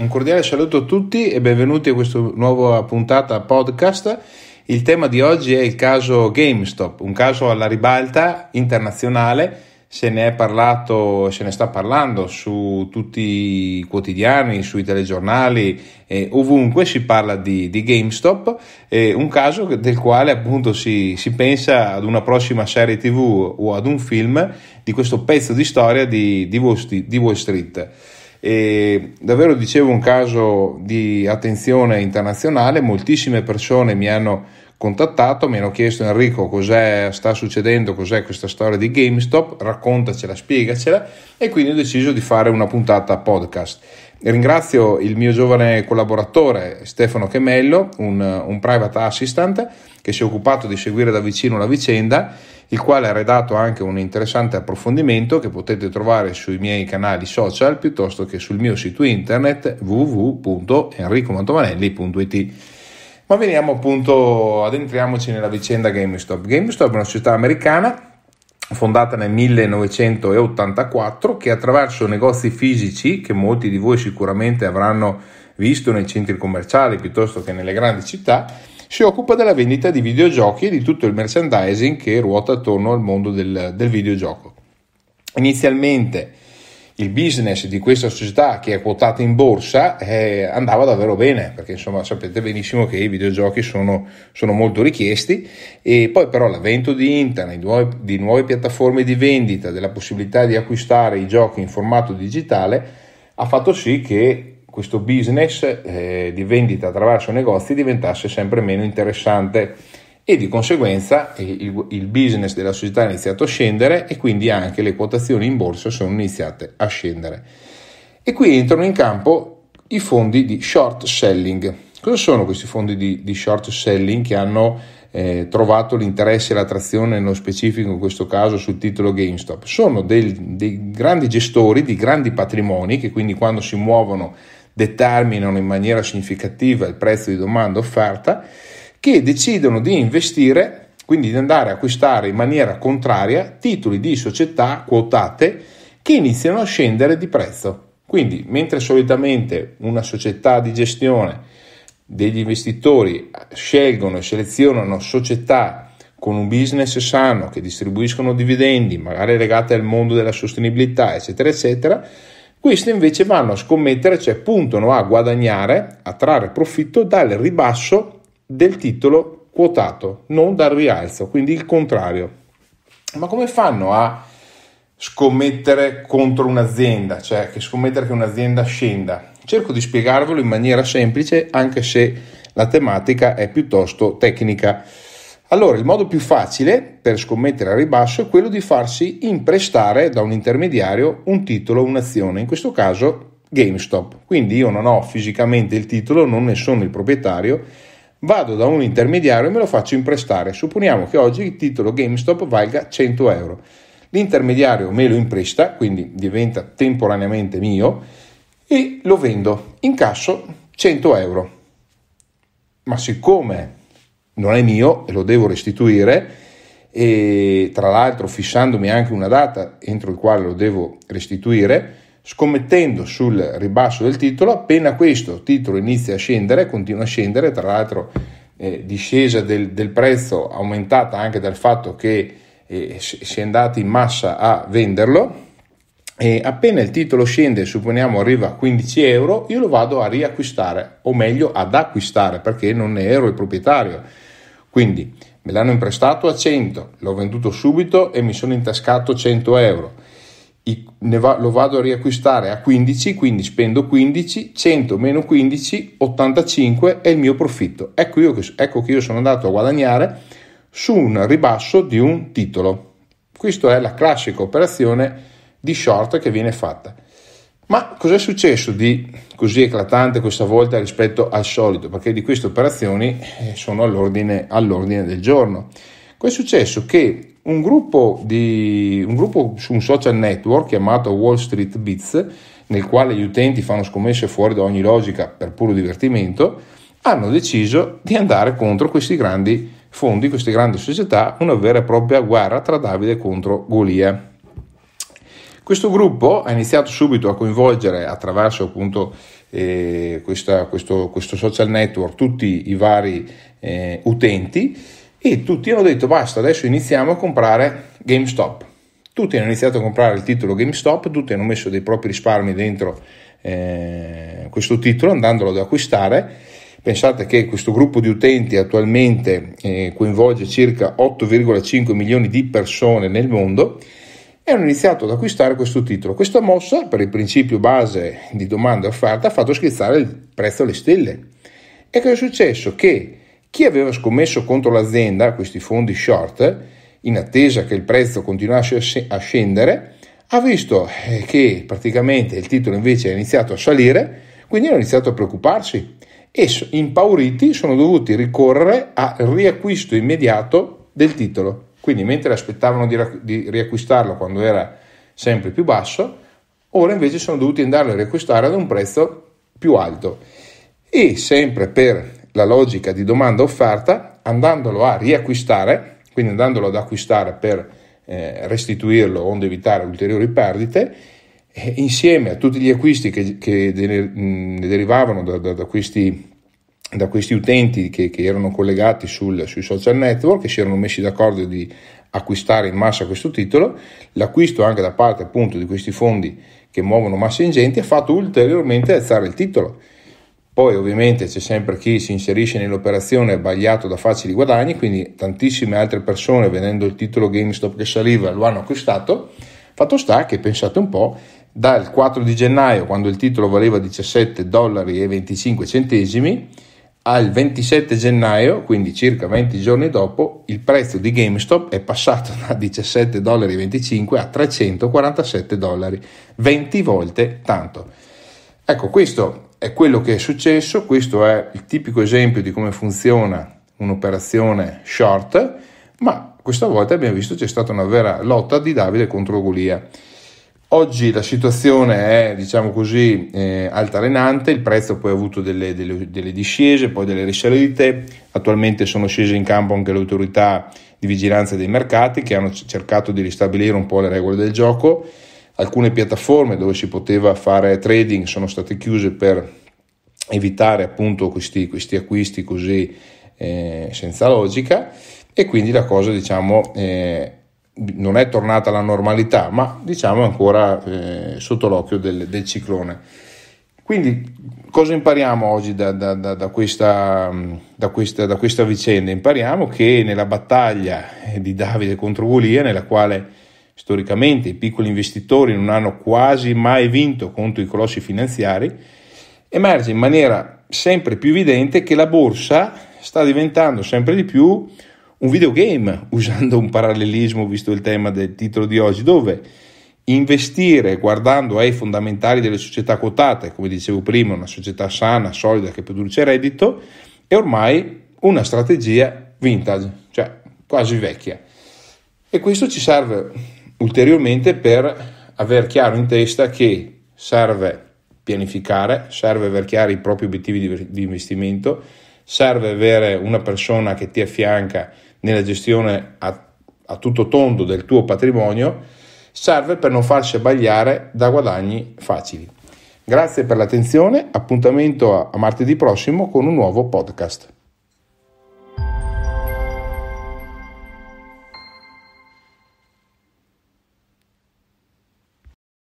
Un cordiale saluto a tutti e benvenuti a questa nuova puntata podcast. Il tema di oggi è il caso GameStop, un caso alla ribalta internazionale. Se ne è parlato, se ne sta parlando su tutti i quotidiani, sui telegiornali, eh, ovunque si parla di, di GameStop, eh, un caso del quale appunto si, si pensa ad una prossima serie tv o ad un film di questo pezzo di storia di, di Wall Street. E davvero dicevo un caso di attenzione internazionale, moltissime persone mi hanno contattato, mi hanno chiesto Enrico cos'è, sta succedendo, cos'è questa storia di GameStop, raccontacela, spiegacela e quindi ho deciso di fare una puntata podcast. Ringrazio il mio giovane collaboratore Stefano Chemello, un, un private assistant che si è occupato di seguire da vicino la vicenda, il quale ha redatto anche un interessante approfondimento che potete trovare sui miei canali social piuttosto che sul mio sito internet www.enricomantomanelli.it. Ma veniamo appunto, addentriamoci nella vicenda GameStop. GameStop è una società americana fondata nel 1984 che attraverso negozi fisici che molti di voi sicuramente avranno visto nei centri commerciali piuttosto che nelle grandi città, si occupa della vendita di videogiochi e di tutto il merchandising che ruota attorno al mondo del, del videogioco. Inizialmente il business di questa società che è quotata in borsa eh, andava davvero bene, perché insomma sapete benissimo che i videogiochi sono, sono molto richiesti e poi però l'avvento di internet, di nuove, di nuove piattaforme di vendita, della possibilità di acquistare i giochi in formato digitale ha fatto sì che questo business eh, di vendita attraverso negozi diventasse sempre meno interessante e di conseguenza il, il business della società ha iniziato a scendere e quindi anche le quotazioni in borsa sono iniziate a scendere. E qui entrano in campo i fondi di short selling. Cosa sono questi fondi di, di short selling che hanno eh, trovato l'interesse e l'attrazione, nello specifico in questo caso sul titolo GameStop? Sono del, dei grandi gestori di grandi patrimoni che quindi quando si muovono determinano in maniera significativa il prezzo di domanda offerta che decidono di investire, quindi di andare a acquistare in maniera contraria titoli di società quotate che iniziano a scendere di prezzo. Quindi, mentre solitamente una società di gestione degli investitori scelgono e selezionano società con un business sano che distribuiscono dividendi, magari legate al mondo della sostenibilità, eccetera, eccetera, queste invece vanno a scommettere, cioè puntano a guadagnare, a trarre profitto dal ribasso del titolo quotato, non dal rialzo, quindi il contrario. Ma come fanno a scommettere contro un'azienda, cioè che scommettere che un'azienda scenda? Cerco di spiegarvelo in maniera semplice, anche se la tematica è piuttosto tecnica. Allora, il modo più facile per scommettere a ribasso è quello di farsi imprestare da un intermediario un titolo, un'azione, in questo caso GameStop. Quindi io non ho fisicamente il titolo, non ne sono il proprietario, Vado da un intermediario e me lo faccio imprestare. Supponiamo che oggi il titolo GameStop valga 100 euro. L'intermediario me lo impresta, quindi diventa temporaneamente mio, e lo vendo. Incasso 100 euro. Ma siccome non è mio e lo devo restituire, e tra l'altro fissandomi anche una data entro il quale lo devo restituire, scommettendo sul ribasso del titolo, appena questo titolo inizia a scendere, continua a scendere, tra l'altro eh, discesa del, del, prezzo aumentata anche dal fatto che eh, si è andati in massa a venderlo, e appena il titolo scende, supponiamo arriva a 15 euro, io lo vado a riacquistare, o meglio ad acquistare, perché non ne ero il proprietario. Quindi me l'hanno imprestato a 100, l'ho venduto subito e mi sono intascato 100 euro ne va, lo vado a riacquistare a 15, quindi spendo 15, 100 meno 15, 85 è il mio profitto. Ecco, io, ecco che io sono andato a guadagnare su un ribasso di un titolo. Questa è la classica operazione di short che viene fatta. Ma cos'è successo di così eclatante questa volta rispetto al solito? Perché di queste operazioni eh, sono all'ordine, all'ordine del giorno. Cos'è successo? Che un gruppo, di, un gruppo su un social network chiamato Wall Street Bits, nel quale gli utenti fanno scommesse fuori da ogni logica per puro divertimento, hanno deciso di andare contro questi grandi fondi, queste grandi società, una vera e propria guerra tra Davide contro Golia. Questo gruppo ha iniziato subito a coinvolgere attraverso appunto eh, questa, questo, questo, social network tutti i vari eh, utenti e tutti hanno detto basta, adesso iniziamo a comprare GameStop. Tutti hanno iniziato a comprare il titolo GameStop, tutti hanno messo dei propri risparmi dentro eh, questo titolo andandolo ad acquistare. Pensate che questo gruppo di utenti attualmente eh, coinvolge circa 8,5 milioni di persone nel mondo e hanno iniziato ad acquistare questo titolo. Questa mossa, per il principio base di domanda e offerta, ha fatto schizzare il prezzo alle stelle. E cosa è successo? Che chi aveva scommesso contro l'azienda, questi fondi short, in attesa che il prezzo continuasse a scendere, ha visto eh, che praticamente il titolo invece è iniziato a salire, quindi hanno iniziato a preoccuparsi e impauriti sono dovuti ricorrere al riacquisto immediato del titolo. Quindi mentre aspettavano di, riacquistarlo quando era sempre più basso, ora invece sono dovuti andarlo a riacquistare ad un prezzo più alto. E sempre per la logica di domanda-offerta andandolo a riacquistare, quindi andandolo ad acquistare per eh, restituirlo onde evitare ulteriori perdite, insieme a tutti gli acquisti che, che ne derivavano da, da, da, questi, da, questi, utenti che, che erano collegati sul, sui social network, che si erano messi d'accordo di acquistare in massa questo titolo, l'acquisto anche da parte appunto di questi fondi che muovono masse ingenti ha fatto ulteriormente alzare il titolo. Poi ovviamente c'è sempre chi si inserisce nell'operazione sbagliato da facili guadagni, quindi tantissime altre persone vedendo il titolo GameStop che saliva lo hanno acquistato. Fatto sta che pensate un po', dal 4 di gennaio quando il titolo valeva 17 dollari e 25 centesimi al 27 gennaio, quindi circa 20 giorni dopo, il prezzo di GameStop è passato da 17,25 dollari a 347 dollari, 20 volte tanto. Ecco, questo è quello che è successo, questo è il tipico esempio di come funziona un'operazione short, ma questa volta abbiamo visto c'è stata una vera lotta di Davide contro Golia. Oggi la situazione è, diciamo così, eh, altalenante, il prezzo poi ha avuto delle, delle, delle, discese, poi delle risalite, attualmente sono scese in campo anche le autorità di vigilanza dei mercati che hanno cercato di ristabilire un po' le regole del gioco alcune piattaforme dove si poteva fare trading sono state chiuse per evitare appunto questi, questi acquisti così eh, senza logica e quindi la cosa diciamo eh, non è tornata alla normalità ma diciamo ancora eh, sotto l'occhio del, del, ciclone quindi cosa impariamo oggi da, da, da, questa, questa, da, questa, vicenda impariamo che nella battaglia di Davide contro Golia nella quale Storicamente i piccoli investitori non hanno quasi mai vinto contro i colossi finanziari, emerge in maniera sempre più evidente che la borsa sta diventando sempre di più un videogame, usando un parallelismo visto il tema del titolo di oggi, dove investire guardando ai fondamentali delle società quotate, come dicevo prima, una società sana, solida che produce reddito, è ormai una strategia vintage, cioè quasi vecchia. E questo ci serve ulteriormente per aver chiaro in testa che serve pianificare, serve aver chiari i propri obiettivi di, di investimento, serve avere una persona che ti affianca nella gestione a, a tutto tondo del tuo patrimonio, serve per non farsi abbagliare da guadagni facili. Grazie per l'attenzione, appuntamento a martedì prossimo con un nuovo podcast.